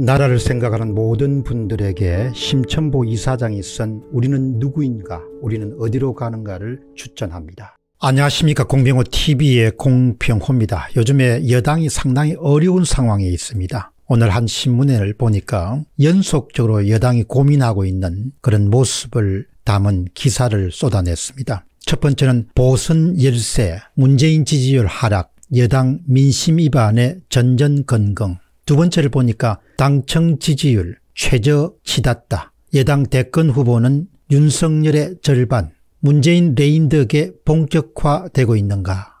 나라를 생각하는 모든 분들에게 심천보 이사장이 쓴 우리는 누구인가 우리는 어디로 가는가를 추천합니다. 안녕하십니까 공병호TV의 공병호입니다. 요즘에 여당이 상당히 어려운 상황에 있습니다. 오늘 한 신문회를 보니까 연속적으로 여당이 고민하고 있는 그런 모습을 담은 기사를 쏟아냈습니다. 첫 번째는 보선 열세, 문재인 지지율 하락, 여당 민심 위반의 전전건강, 두 번째를 보니까 당청 지지율 최저 치닫다. 여당 대권 후보는 윤석열의 절반, 문재인 레인덕의 본격화되고 있는가.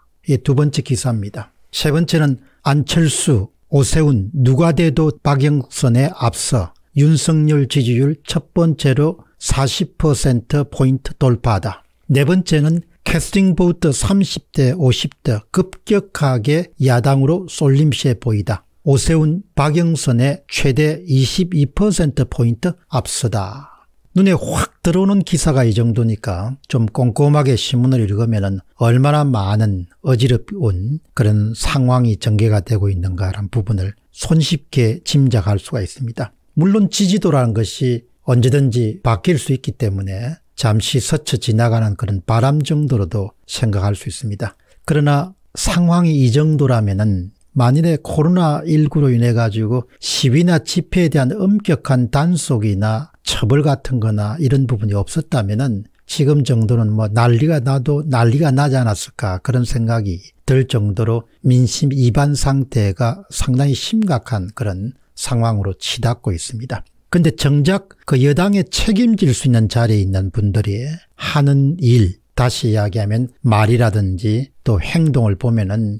두 번째 기사입니다. 세 번째는 안철수, 오세훈 누가 돼도 박영선에 앞서 윤석열 지지율 첫 번째로 40%포인트 돌파다. 네 번째는 캐스팅 보트 30대 50대 급격하게 야당으로 쏠림시에 보이다. 오세훈, 박영선의 최대 22%포인트 앞서다. 눈에 확 들어오는 기사가 이 정도니까 좀 꼼꼼하게 신문을 읽으면 얼마나 많은 어지럽운 그런 상황이 전개가 되고 있는가라는 부분을 손쉽게 짐작할 수가 있습니다. 물론 지지도라는 것이 언제든지 바뀔 수 있기 때문에 잠시 스쳐 지나가는 그런 바람 정도로도 생각할 수 있습니다. 그러나 상황이 이 정도라면 만일에 코로나19로 인해 가지고 시위나 집회에 대한 엄격한 단속이나 처벌 같은 거나 이런 부분이 없었다면은 지금 정도는 뭐 난리가 나도 난리가 나지 않았을까 그런 생각이 들 정도로 민심 이반 상태가 상당히 심각한 그런 상황으로 치닫고 있습니다. 근데 정작 그 여당에 책임질 수 있는 자리에 있는 분들이 하는 일, 다시 이야기하면 말이라든지 또 행동을 보면은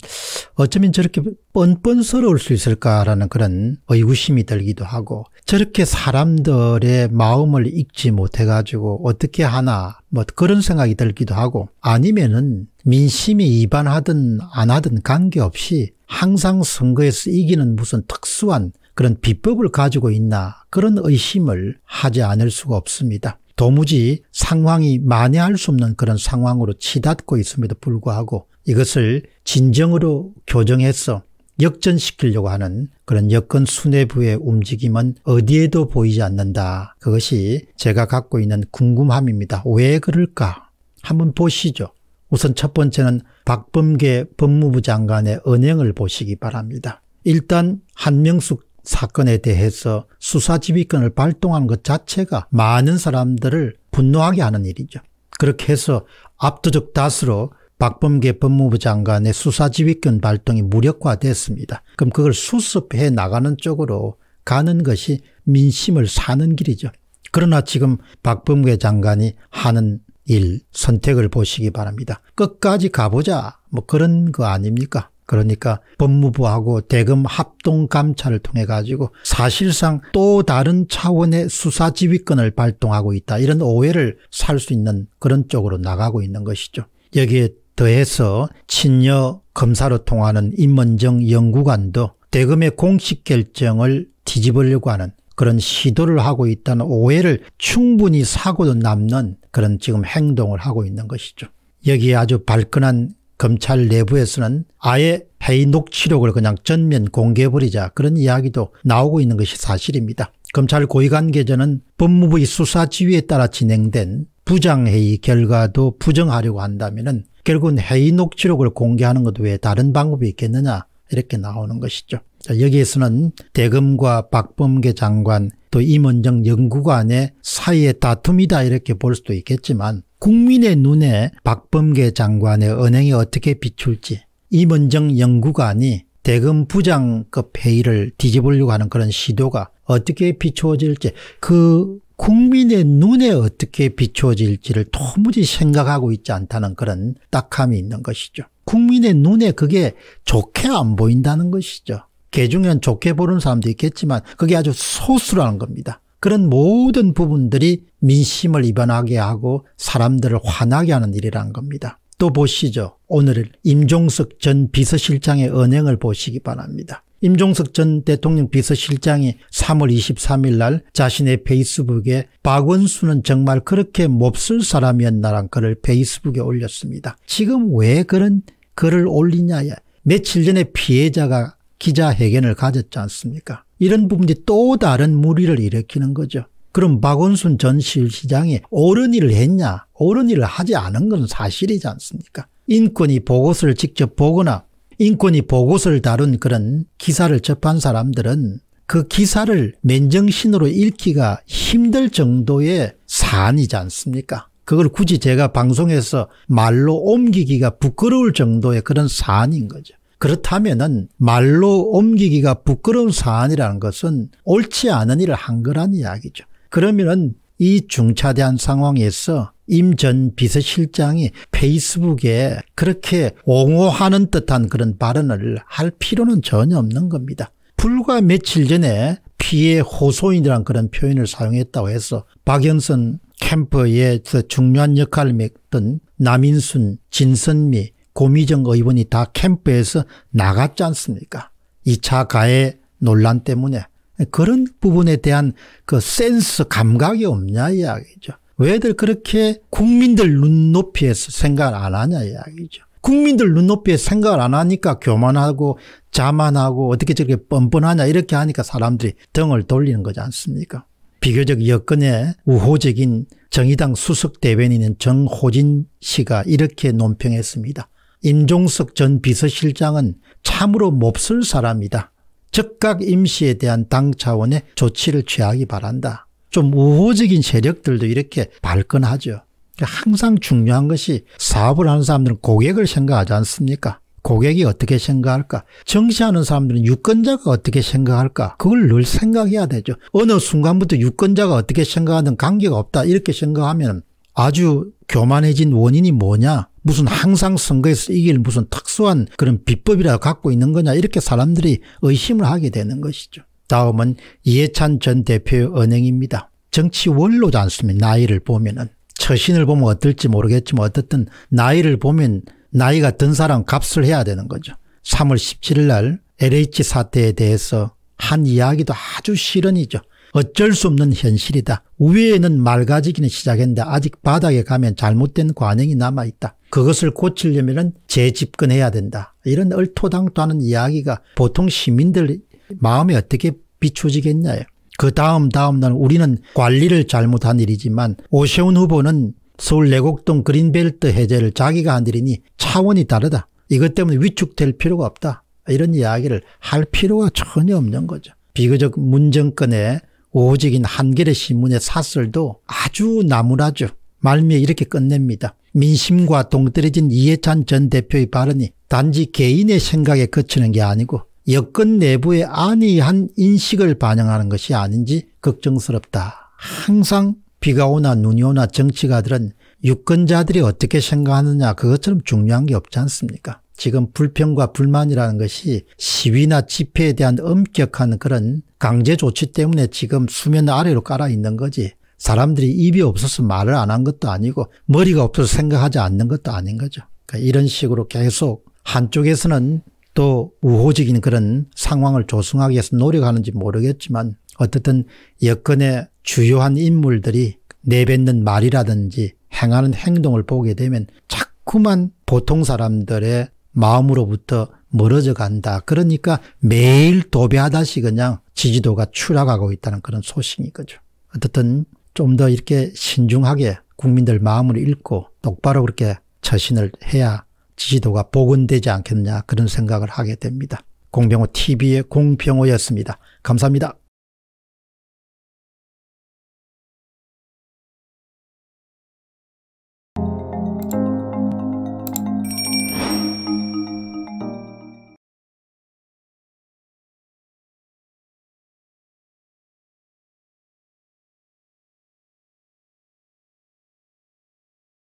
어쩌면 저렇게 뻔뻔스러울 수 있을까라는 그런 의구심이 들기도 하고 저렇게 사람들의 마음을 읽지 못해가지고 어떻게 하나 뭐 그런 생각이 들기도 하고 아니면은 민심이 이반하든 안 하든 관계없이 항상 선거에서 이기는 무슨 특수한 그런 비법을 가지고 있나 그런 의심을 하지 않을 수가 없습니다. 도무지 상황이 만회할 수 없는 그런 상황으로 치닫고 있음에도 불구하고 이것을 진정으로 교정해서 역전시키려고 하는 그런 여건 수뇌부의 움직임은 어디에도 보이지 않는다. 그것이 제가 갖고 있는 궁금함입니다. 왜 그럴까? 한번 보시죠. 우선 첫 번째는 박범계 법무부 장관의 언행을 보시기 바랍니다. 일단 한명숙 사건에 대해서 수사지휘권을 발동하는 것 자체가 많은 사람들을 분노하게 하는 일이죠. 그렇게 해서 압도적 다수로 박범계 법무부 장관의 수사지휘권 발동이 무력화됐습니다. 그럼 그걸 수습해 나가는 쪽으로 가는 것이 민심을 사는 길이죠. 그러나 지금 박범계 장관이 하는 일, 선택을 보시기 바랍니다. 끝까지 가보자 뭐 그런 거 아닙니까? 그러니까 법무부하고 대검 합동 감찰을 통해 가지고 사실상 또 다른 차원의 수사 지휘권을 발동하고 있다. 이런 오해를 살 수 있는 그런 쪽으로 나가고 있는 것이죠. 여기에 더해서 친여 검사로 통하는 임문정 연구관도 대검의 공식 결정을 뒤집으려고 하는 그런 시도를 하고 있다는 오해를 충분히 사고도 남는 그런 지금 행동을 하고 있는 것이죠. 여기에 아주 발끈한 검찰 내부에서는 아예 회이 녹취록을 그냥 전면 공개해버리자 그런 이야기도 나오고 있는 것이 사실입니다. 검찰 고위관계자는 법무부의 수사지휘에 따라 진행된 부장회의 결과도 부정하려고 한다면 결국은 회의 녹취록을 공개하는 것 외에 다른 방법이 있겠느냐 이렇게 나오는 것이죠. 자, 여기에서는 대검과 박범계 장관 또 임원정 연구관의 사이의 다툼이다 이렇게 볼 수도 있겠지만 국민의 눈에 박범계 장관의 언행이 어떻게 비출지 임원정 연구관이 대검 부장급 회의를 뒤집으려고 하는 그런 시도가 어떻게 비추어질지 그 국민의 눈에 어떻게 비추어질지를 도무지 생각하고 있지 않다는 그런 딱함이 있는 것이죠. 국민의 눈에 그게 좋게 안 보인다는 것이죠. 개 중엔 좋게 보는 사람도 있겠지만 그게 아주 소수라는 겁니다. 그런 모든 부분들이 민심을 입안하게 하고 사람들을 화나게 하는 일이라는 겁니다. 또 보시죠. 오늘 임종석 전 비서실장의 언행을 보시기 바랍니다. 임종석 전 대통령 비서실장이 3월 23일 날 자신의 페이스북에 박원순은 정말 그렇게 몹쓸 사람이었나란 글을 페이스북에 올렸습니다. 지금 왜 그런 글을 올리냐 며칠 전에 피해자가 기자회견을 가졌지 않습니까? 이런 부분이 또 다른 무리를 일으키는 거죠. 그럼 박원순 전 시장이 옳은 일을 했냐? 옳은 일을 하지 않은 건 사실이지 않습니까? 인권위 보고서를 직접 보거나 인권위 보고서를 다룬 그런 기사를 접한 사람들은 그 기사를 맨정신으로 읽기가 힘들 정도의 사안이지 않습니까? 그걸 굳이 제가 방송에서 말로 옮기기가 부끄러울 정도의 그런 사안인 거죠. 그렇다면은 말로 옮기기가 부끄러운 사안이라는 것은 옳지 않은 일을 한 거란 이야기죠. 그러면은 이 중차대한 상황에서 임 전 비서실장이 페이스북에 그렇게 옹호하는 듯한 그런 발언을 할 필요는 전혀 없는 겁니다. 불과 며칠 전에 피해 호소인이라는 그런 표현을 사용했다고 해서 박영선 캠프의 중요한 역할을 맺던 남인순, 진선미, 고미정 의원이 다 캠프에서 나갔지 않습니까? 2차 가해 논란 때문에. 그런 부분에 대한 그 센스 감각이 없냐 이야기죠. 왜들 그렇게 국민들 눈높이에서 생각을 안 하냐 이야기죠. 국민들 눈높이에 생각을 안 하니까 교만하고 자만하고 어떻게 저렇게 뻔뻔하냐 이렇게 하니까 사람들이 등을 돌리는 거지 않습니까? 비교적 여건에 우호적인 정의당 수석 대변인인 정호진 씨가 이렇게 논평했습니다. 임종석 전 비서실장은 참으로 몹쓸 사람이다. 즉각 임시에 대한 당 차원의 조치를 취하기 바란다. 좀 우호적인 세력들도 이렇게 발끈하죠. 그러니까 항상 중요한 것이 사업을 하는 사람들은 고객을 생각하지 않습니까? 고객이 어떻게 생각할까? 정시하는 사람들은 유권자가 어떻게 생각할까? 그걸 늘 생각해야 되죠. 어느 순간부터 유권자가 어떻게 생각하든 관계가 없다 이렇게 생각하면 아주 교만해진 원인이 뭐냐? 무슨 항상 선거에서 이길 무슨 특수한 그런 비법이라 갖고 있는 거냐 이렇게 사람들이 의심을 하게 되는 것이죠. 다음은 이해찬 전 대표의 언행입니다. 정치 원로지 않습니까 나이를 보면은. 처신을 보면 어떨지 모르겠지만 어떻든 나이를 보면 나이가 든 사람 값을 해야 되는 거죠. 3월 17일 날 LH 사태에 대해서 한 이야기도 아주 실언이죠. 어쩔 수 없는 현실이다. 우회에는 맑아지기는 시작했는데 아직 바닥에 가면 잘못된 관행이 남아있다. 그것을 고치려면 재집권해야 된다. 이런 얼토당토하는 이야기가 보통 시민들 마음에 어떻게 비춰지겠냐요. 그 다음 다음 날 우리는 관리를 잘못한 일이지만 오세훈 후보는 서울 내곡동 그린벨트 해제를 자기가 한 일이니 차원이 다르다. 이것 때문에 위축될 필요가 없다. 이런 이야기를 할 필요가 전혀 없는 거죠. 비교적 문정권의 오직인 한겨레 신문의 사설도 아주 나무라죠. 말미에 이렇게 끝냅니다. 민심과 동떨어진 이해찬 전 대표의 발언이 단지 개인의 생각에 그치는 게 아니고 여권 내부의 안이한 인식을 반영하는 것이 아닌지 걱정스럽다. 항상 비가 오나 눈이 오나 정치가들은 유권자들이 어떻게 생각하느냐 그것처럼 중요한 게 없지 않습니까? 지금 불평과 불만이라는 것이 시위나 집회에 대한 엄격한 그런 강제 조치 때문에 지금 수면 아래로 깔아 있는 거지 사람들이 입이 없어서 말을 안 한 것도 아니고 머리가 없어서 생각하지 않는 것도 아닌 거죠. 그러니까 이런 식으로 계속 한쪽에서는 또 우호적인 그런 상황을 조성하기 위해서 노력하는지 모르겠지만 어떻든 여건의 주요한 인물들이 내뱉는 말이라든지 행하는 행동을 보게 되면 자꾸만 보통 사람들의 마음으로부터 멀어져 간다. 그러니까 매일 도배하다시 그냥 지지도가 추락하고 있다는 그런 소식인 거죠. 어떻든 좀더 이렇게 신중하게 국민들 마음을 읽고 똑바로 그렇게 처신을 해야 지지도가 복원되지 않겠느냐 그런 생각을 하게 됩니다. 공병호 TV의 공병호였습니다. 감사합니다.